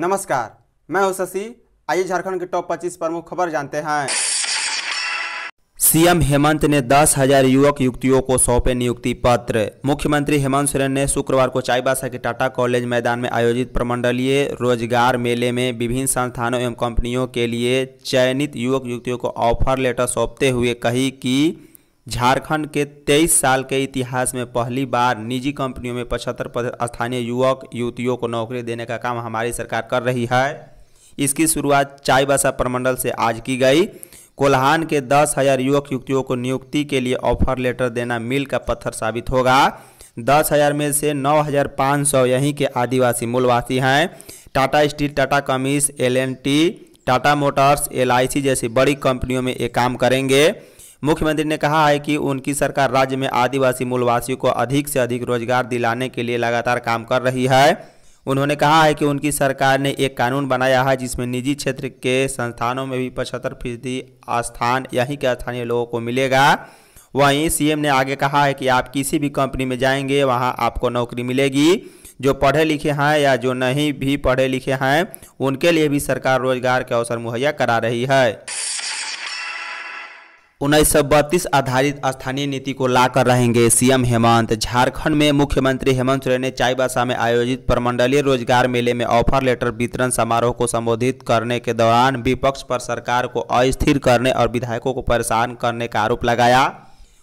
नमस्कार मैं हूं शशि आइए झारखंड के टॉप 25 प्रमुख खबर जानते हैं सीएम हेमंत ने दस हजार युवक युवतियों को सौंपे नियुक्ति पत्र मुख्यमंत्री हेमंत सोरेन ने शुक्रवार को चाईबासा के टाटा कॉलेज मैदान में आयोजित प्रमंडलीय रोजगार मेले में विभिन्न संस्थानों एवं कंपनियों के लिए चयनित युवक युवतियों को ऑफर लेटर सौंपते हुए कही कि झारखंड के 23 साल के इतिहास में पहली बार निजी कंपनियों में पचहत्तर स्थानीय युवक युवतियों को नौकरी देने का काम हमारी सरकार कर रही है इसकी शुरुआत चाईबासा प्रमंडल से आज की गई कोल्हान के दस हजार युवक युवतियों को नियुक्ति के लिए ऑफर लेटर देना मिल का पत्थर साबित होगा दस हजार में से नौ हजार पाँच सौ यहीं के आदिवासी मूलवासी हैं टाटा स्टील टाटा कमीज एल टाटा मोटर्स एल जैसी बड़ी कंपनियों में ये काम करेंगे मुख्यमंत्री ने कहा है कि उनकी सरकार राज्य में आदिवासी मूलवासियों को अधिक से अधिक रोजगार दिलाने के लिए लगातार काम कर रही है उन्होंने कहा है कि उनकी सरकार ने एक कानून बनाया है जिसमें निजी क्षेत्र के संस्थानों में भी पचहत्तर फीसदी स्थान यहीं के स्थानीय लोगों को मिलेगा वहीं सीएम ने आगे कहा है कि आप किसी भी कंपनी में जाएंगे वहां आपको नौकरी मिलेगी जो पढ़े लिखे हैं या जो नहीं भी पढ़े लिखे हैं उनके लिए भी सरकार रोजगार के अवसर मुहैया करा रही है उन्नीस आधारित स्थानीय नीति को लाकर रहेंगे सीएम हेमंत झारखंड में मुख्यमंत्री हेमंत सोरेन ने चाईबासा में आयोजित प्रमंडलीय रोजगार मेले में ऑफर लेटर वितरण समारोह को संबोधित करने के दौरान विपक्ष पर सरकार को अस्थिर करने और विधायकों को परेशान करने का आरोप लगाया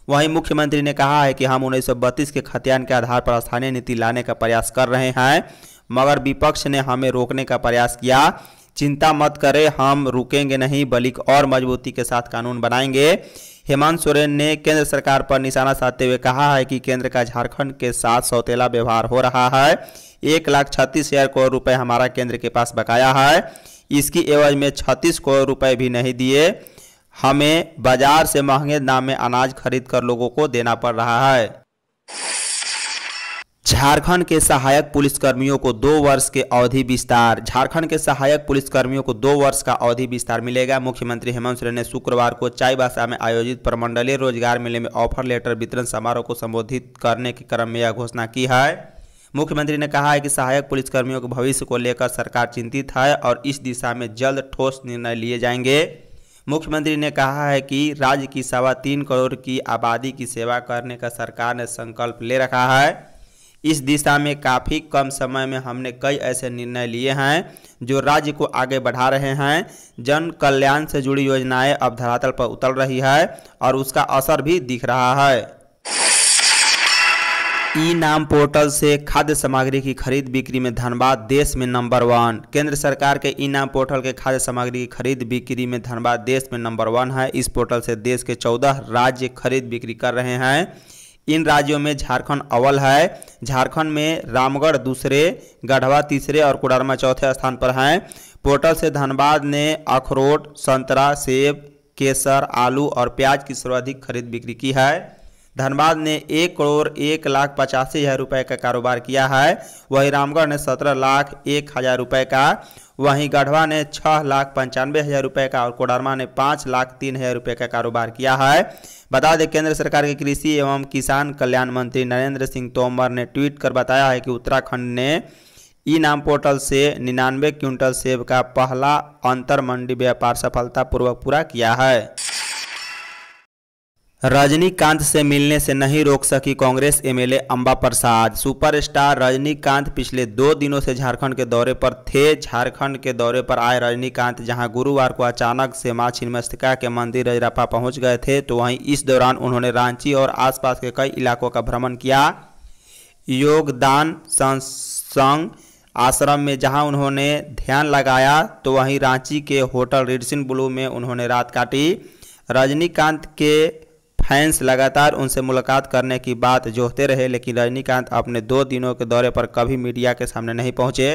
वहीं मुख्यमंत्री ने कहा है कि हम उन्नीस के खतियान के आधार पर स्थानीय नीति लाने का प्रयास कर रहे हैं मगर विपक्ष ने हमें रोकने का प्रयास किया चिंता मत करें हम रुकेंगे नहीं बल्कि और मजबूती के साथ कानून बनाएंगे हेमंत सोरेन ने केंद्र सरकार पर निशाना साधते हुए कहा है कि केंद्र का झारखंड के साथ सौतेला व्यवहार हो रहा है एक लाख छत्तीस हजार करोड़ रुपए हमारा केंद्र के पास बकाया है इसकी एवज में छत्तीस करोड़ रुपए भी नहीं दिए हमें बाजार से महंगे दाम में अनाज खरीद कर लोगों को देना पड़ रहा है झारखंड के सहायक पुलिसकर्मियों को दो वर्ष के अवधि विस्तार झारखंड के सहायक पुलिसकर्मियों को दो वर्ष का अवधि विस्तार मिलेगा मुख्यमंत्री हेमंत सोरेन ने शुक्रवार को चाईबासा में आयोजित प्रमंडलीय रोजगार मेले में ऑफर लेटर वितरण समारोह को संबोधित करने के क्रम में यह घोषणा की है मुख्यमंत्री ने कहा है कि सहायक पुलिसकर्मियों के भविष्य को लेकर सरकार चिंतित है और इस दिशा में जल्द ठोस निर्णय लिए जाएंगे मुख्यमंत्री ने कहा है कि राज्य की सवा तीन करोड़ की आबादी की सेवा करने का सरकार ने संकल्प ले रखा है इस दिशा में काफ़ी कम समय में हमने कई ऐसे निर्णय लिए हैं जो राज्य को आगे बढ़ा रहे हैं जन कल्याण से जुड़ी योजनाएं अब धरातल पर उतर रही है और उसका असर भी दिख रहा है ई नाम पोर्टल से खाद्य सामग्री की खरीद बिक्री में धनबाद देश में नंबर वन केंद्र सरकार के ई नाम पोर्टल के खाद्य सामग्री की खरीद बिक्री में धनबाद देश में नंबर वन है इस पोर्टल से देश के चौदह राज्य खरीद बिक्री कर रहे हैं इन राज्यों में झारखंड अव्वल है झारखंड में रामगढ़ दूसरे गढ़वा तीसरे और कोडरमा चौथे स्थान पर हैं पोर्टल से धनबाद ने अखरोट संतरा सेब केसर आलू और प्याज की सर्वाधिक खरीद बिक्री की है धनबाद ने एक करोड़ एक लाख पचासी हज़ार रुपये का कारोबार किया है वहीं रामगढ़ ने सत्रह लाख एक हज़ार रुपये का वहीं गढ़वा ने छः लाख पंचानवे हज़ार रुपये का और कोडरमा ने पाँच लाख तीन हज़ार रुपये का कारोबार किया है बता दें केंद्र सरकार के कृषि एवं किसान कल्याण मंत्री नरेंद्र सिंह तोमर ने ट्वीट कर बताया है कि उत्तराखंड ने ई नाम पोर्टल से निन्यानवे क्विंटल सेब का पहला अंतर मंडी व्यापार सफलतापूर्वक पूरा किया है रजनीकांत से मिलने से नहीं रोक सकी कांग्रेस एमएलए अंबा प्रसाद सुपरस्टार रजनीकांत पिछले दो दिनों से झारखंड के दौरे पर थे झारखंड के दौरे पर आए रजनीकांत जहां गुरुवार को अचानक से मां छिन्मस्तिका के मंदिर रजरापा पहुंच गए थे तो वहीं इस दौरान उन्होंने रांची और आसपास के कई इलाकों का भ्रमण किया योगदान संग आश्रम में जहाँ उन्होंने ध्यान लगाया तो वहीं रांची के होटल रिडसिन ब्लू में उन्होंने रात काटी रजनीकांत के फैंस लगातार उनसे मुलाकात करने की बात जोहते रहे लेकिन रजनीकांत अपने दो दिनों के दौरे पर कभी मीडिया के सामने नहीं पहुंचे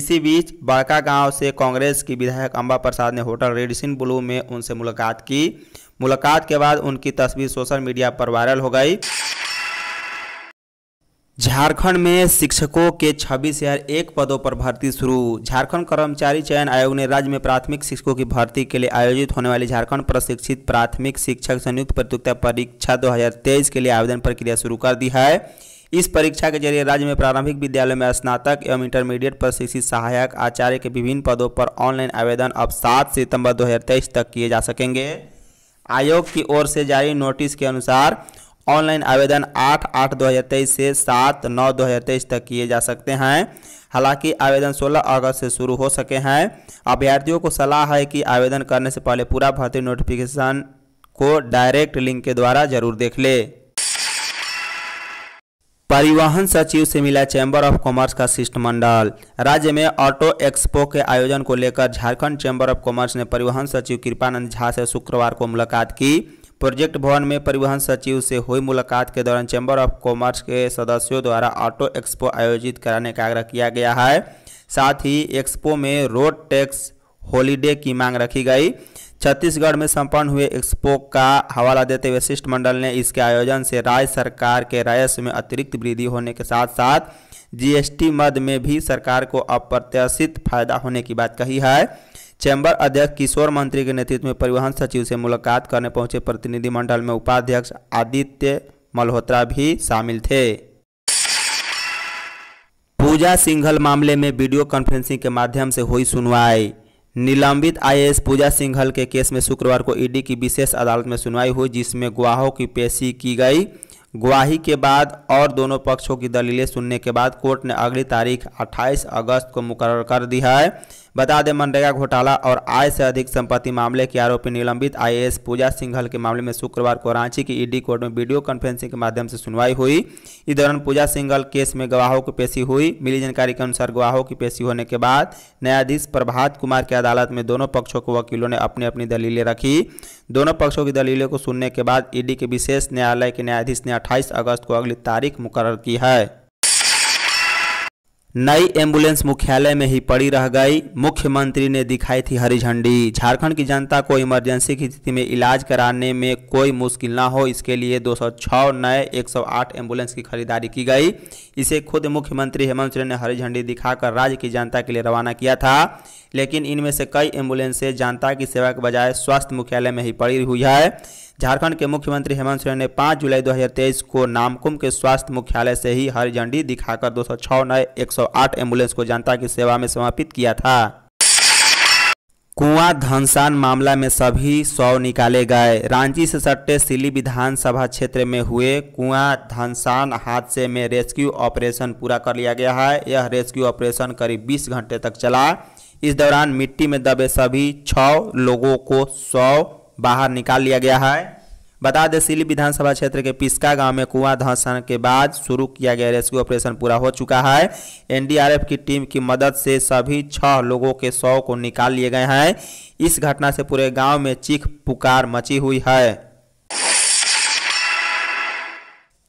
इसी बीच बड़का गांव से कांग्रेस की विधायक अंबा प्रसाद ने होटल रेडिसिन ब्लू में उनसे मुलाकात की मुलाकात के बाद उनकी तस्वीर सोशल मीडिया पर वायरल हो गई झारखंड में शिक्षकों के छब्बीस हजार एक पदों पर भर्ती शुरू झारखंड कर्मचारी चयन आयोग ने राज्य में प्राथमिक शिक्षकों की भर्ती के लिए आयोजित होने वाली झारखंड प्रशिक्षित प्राथमिक शिक्षक संयुक्त प्रतियोगिता परीक्षा 2023 के लिए आवेदन प्रक्रिया शुरू कर दी है इस परीक्षा के जरिए राज्य में प्रारंभिक विद्यालय में स्नातक एवं इंटरमीडिएट प्रशिक्षित सहायक आचार्य के विभिन्न पदों पर ऑनलाइन आवेदन अब सात सितम्बर दो तक किए जा सकेंगे आयोग की ओर से जारी नोटिस के अनुसार ऑनलाइन आवेदन आठ आठ दो हज़ार तेईस से सात नौ दो हज़ार तेईस तक किए जा सकते हैं हालांकि आवेदन 16 अगस्त से शुरू हो सके हैं अभ्यर्थियों को सलाह है कि आवेदन करने से पहले पूरा भर्ती नोटिफिकेशन को डायरेक्ट लिंक के द्वारा जरूर देख ले परिवहन सचिव से मिला चैम्बर ऑफ कॉमर्स का शिष्टमंडल राज्य में ऑटो एक्सपो के आयोजन को लेकर झारखंड चैम्बर ऑफ कॉमर्स ने परिवहन सचिव कृपानंद झा से शुक्रवार को मुलाकात की प्रोजेक्ट भवन में परिवहन सचिव से हुई मुलाकात के दौरान चैम्बर ऑफ कॉमर्स के सदस्यों द्वारा ऑटो एक्सपो आयोजित कराने का आग्रह किया गया है साथ ही एक्सपो में रोड टैक्स हॉलीडे की मांग रखी गई छत्तीसगढ़ में संपन्न हुए एक्सपो का हवाला देते हुए शिष्टमंडल ने इसके आयोजन से राज्य सरकार के राजस्व में अतिरिक्त वृद्धि होने के साथ साथ जीएसटी मद में भी सरकार को अप्रत्याशित फायदा होने की बात कही है चैम्बर अध्यक्ष किशोर मंत्री के नेतृत्व में परिवहन सचिव से मुलाकात करने पहुंचे प्रतिनिधिमंडल में उपाध्यक्ष आदित्य मल्होत्रा भी शामिल थे पूजा सिंघल मामले में वीडियो कॉन्फ्रेंसिंग के माध्यम से हुई सुनवाई निलंबित आईएएस पूजा सिंघल के केस में शुक्रवार को ईडी की विशेष अदालत में सुनवाई हुई जिसमें गवाहों की पेशी की गई गुवाही के बाद और दोनों पक्षों की दलीलें सुनने के बाद कोर्ट ने अगली तारीख 28 अगस्त को मुकर कर दी है बता दें मनरेगा घोटाला और आय से अधिक संपत्ति मामले के आरोपी निलंबित आईएएस पूजा सिंघल के मामले में शुक्रवार को रांची की ईडी कोर्ट में वीडियो कॉन्फ्रेंसिंग के माध्यम से सुनवाई हुई इस दौरान पूजा सिंघल केस में गवाहों की पेशी हुई मिली जानकारी के अनुसार गवाहों की पेशी होने के बाद न्यायाधीश प्रभात कुमार की अदालत में दोनों पक्षों के वकीलों ने अपनी अपनी दलीलें रखी दोनों पक्षों की दलीलों को सुनने के बाद ईडी के विशेष न्यायालय के न्यायाधीश ने अट्ठाईस अगस्त को अगली तारीख मुकर की है नई एम्बुलेंस मुख्यालय में ही पड़ी रह गई मुख्यमंत्री ने दिखाई थी हरी झंडी झारखंड की जनता को इमरजेंसी की स्थिति में इलाज कराने में कोई मुश्किल ना हो इसके लिए 206 नए 108 एम्बुलेंस की खरीदारी की गई इसे खुद मुख्यमंत्री हेमंत सोरेन ने हरी झंडी दिखाकर राज्य की जनता के लिए रवाना किया था लेकिन इनमें से कई एम्बुलेंसें जनता की सेवा के बजाय स्वास्थ्य मुख्यालय में ही पड़ी हुई है झारखंड के मुख्यमंत्री हेमंत सोरेन ने 5 जुलाई 2023 को नामकुम के स्वास्थ्य मुख्यालय से ही हरी झंडी दिखाकर 206 नए 108 एम्बुलेंस को जनता की सेवा में समर्पित किया था कुआं धनसान मामला में सभी सौ निकाले गए रांची से सट्टे सिली विधानसभा क्षेत्र में हुए कुआं धनसान हादसे में रेस्क्यू ऑपरेशन पूरा कर लिया गया है यह रेस्क्यू ऑपरेशन करीब 20 घंटे तक चला इस दौरान मिट्टी में दबे सभी छः लोगों को सौ बाहर निकाल लिया गया है बता दें सिली विधानसभा क्षेत्र के पिस्का गांव में कुआं धंसन के बाद शुरू किया गया रेस्क्यू ऑपरेशन पूरा हो चुका है एनडीआरएफ की टीम की मदद से सभी छह लोगों के शव को निकाल लिए गए हैं इस घटना से पूरे गांव में चीख पुकार मची हुई है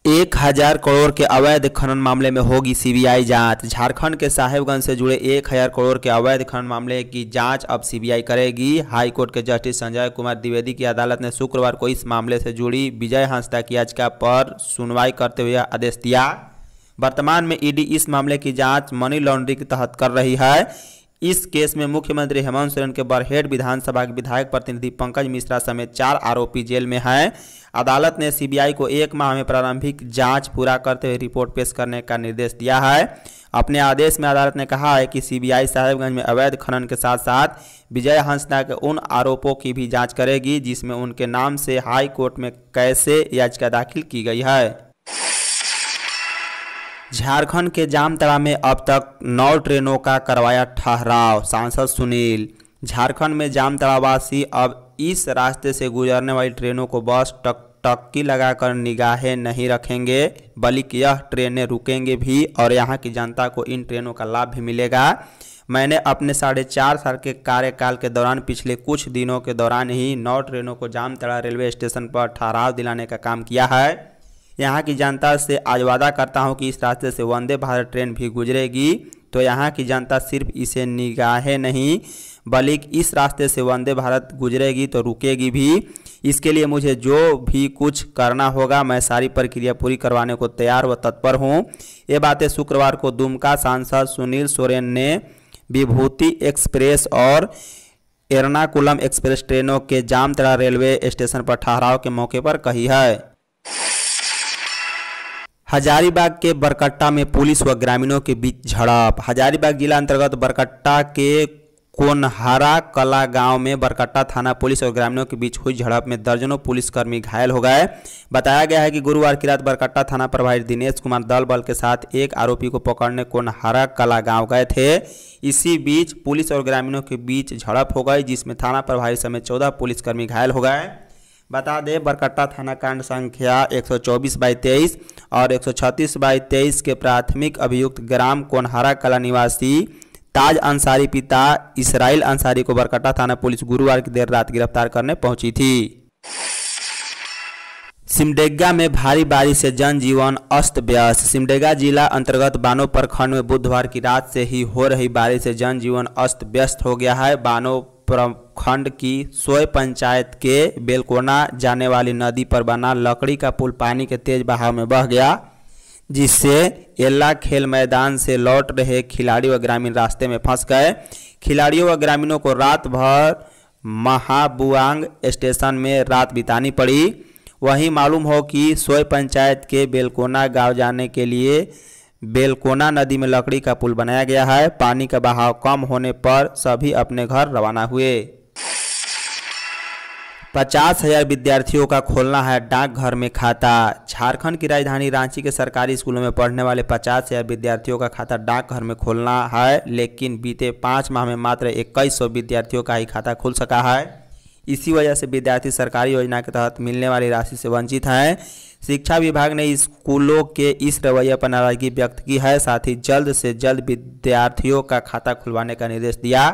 एक हजार करोड़ के अवैध खनन मामले में होगी सीबीआई जांच झारखंड के साहेबगंज से जुड़े एक हजार करोड़ के अवैध खनन मामले की जांच अब सीबीआई करेगी हाईकोर्ट के जस्टिस संजय कुमार द्विवेदी की अदालत ने शुक्रवार को इस मामले से जुड़ी विजय हंसता की याचिका पर सुनवाई करते हुए आदेश दिया वर्तमान में ईडी इस मामले की जांच मनी लॉन्ड्रिंग के तहत कर रही है इस केस में मुख्यमंत्री हेमंत सोरेन के बरहेट विधानसभा के विधायक प्रतिनिधि पंकज मिश्रा समेत चार आरोपी जेल में हैं अदालत ने सीबीआई को एक माह में प्रारंभिक जांच पूरा करते हुए रिपोर्ट पेश करने का निर्देश दिया है अपने आदेश में अदालत ने कहा है कि सीबीआई साहेबगंज में अवैध खनन के साथ साथ विजय हंसना के उन आरोपों की भी जाँच करेगी जिसमें उनके नाम से हाई कोर्ट में कैसे याचिका दाखिल की गई है झारखंड के जामतड़ा में अब तक नौ ट्रेनों का करवाया ठहराव सांसद सुनील झारखंड में जामतड़ावासी अब इस रास्ते से गुजरने वाली ट्रेनों को बस टक टक्की लगाकर निगाहें नहीं रखेंगे बल्कि यह ट्रेनें रुकेंगे भी और यहाँ की जनता को इन ट्रेनों का लाभ भी मिलेगा मैंने अपने साढ़े चार साल के कार्यकाल के दौरान पिछले कुछ दिनों के दौरान ही नौ ट्रेनों को जामतड़ा रेलवे स्टेशन पर ठहराव दिलाने का काम किया है यहाँ की जनता से आज वादा करता हूँ कि इस रास्ते से वंदे भारत ट्रेन भी गुजरेगी तो यहाँ की जनता सिर्फ इसे निगाहें नहीं बल्कि इस रास्ते से वंदे भारत गुजरेगी तो रुकेगी भी इसके लिए मुझे जो भी कुछ करना होगा मैं सारी प्रक्रिया पूरी करवाने को तैयार व तत्पर हूँ ये बातें शुक्रवार को दुमका सांसद सुनील सोरेन ने विभूति एक्सप्रेस और एर्नाकुलम एक्सप्रेस ट्रेनों के जामतरा रेलवे स्टेशन पर ठहराव के मौके पर कही है हजारीबाग के बरकट्टा में पुलिस व ग्रामीणों के बीच झड़प हजारीबाग जिला अंतर्गत बरकट्टा के कोनहारा कला गांव में बरकट्टा थाना पुलिस और ग्रामीणों के बीच हुई झड़प में दर्जनों पुलिसकर्मी घायल हो गए बताया गया है कि गुरुवार की रात बरकट्टा थाना प्रभारी दिनेश कुमार दल बल के साथ एक आरोपी को पकड़ने कोनहारा कला गांव गए थे इसी बीच पुलिस और ग्रामीणों के बीच झड़प हो गई जिसमें थाना प्रभारी समेत चौदह पुलिसकर्मी घायल हो गए बता दें बरकट्टा थाना कांड संख्या 124 बाई तेईस और 136 बाई तेईस के प्राथमिक अभियुक्त ग्राम कोनहारा कला निवासी ताज अंसारी पिता इसराइल अंसारी को बरकट्टा थाना पुलिस गुरुवार की देर रात गिरफ्तार करने पहुंची थी सिमडेगा में भारी बारिश से जनजीवन अस्त व्यस्त सिमडेगा जिला अंतर्गत बानो प्रखंड में बुधवार की रात से ही हो रही बारिश से जनजीवन अस्त व्यस्त हो गया है बानो खंड की सोय पंचायत के बेलकोना जाने वाली नदी पर बना लकड़ी का पुल पानी के तेज बहाव में बह गया जिससे एल्ला खेल मैदान से लौट रहे खिलाड़ी व ग्रामीण रास्ते में फंस गए खिलाड़ियों व ग्रामीणों को रात भर महाबुआंग स्टेशन में रात बितानी पड़ी वहीं मालूम हो कि सोय पंचायत के बेलकोना गांव जाने के लिए बेलकोना नदी में लकड़ी का पुल बनाया गया है पानी का बहाव कम होने पर सभी अपने घर रवाना हुए पचास हजार विद्यार्थियों का खोलना है डाकघर में खाता झारखंड की राजधानी रांची के सरकारी स्कूलों में पढ़ने वाले पचास हजार विद्यार्थियों का खाता डाकघर में खोलना है लेकिन बीते पाँच माह में मात्र इक्कीस सौ विद्यार्थियों का ही खाता खुल सका है इसी वजह से विद्यार्थी सरकारी योजना के तहत मिलने वाली राशि से वंचित हैं शिक्षा विभाग ने स्कूलों के इस रवैये पर नाराजगी व्यक्त की है साथ ही जल्द से जल्द विद्यार्थियों का खाता खुलवाने का निर्देश दिया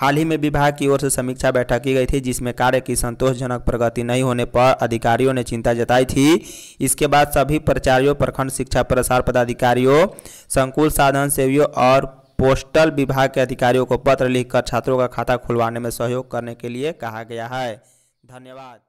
हाल ही में विभाग की ओर से समीक्षा बैठक की गई थी जिसमें कार्य की संतोषजनक प्रगति नहीं होने पर अधिकारियों ने चिंता जताई थी इसके बाद सभी प्राचार्यों प्रखंड शिक्षा प्रसार पदाधिकारियों संकुल साधन सेवियों और पोस्टल विभाग के अधिकारियों को पत्र लिखकर छात्रों का खाता खुलवाने में सहयोग करने के लिए कहा गया है धन्यवाद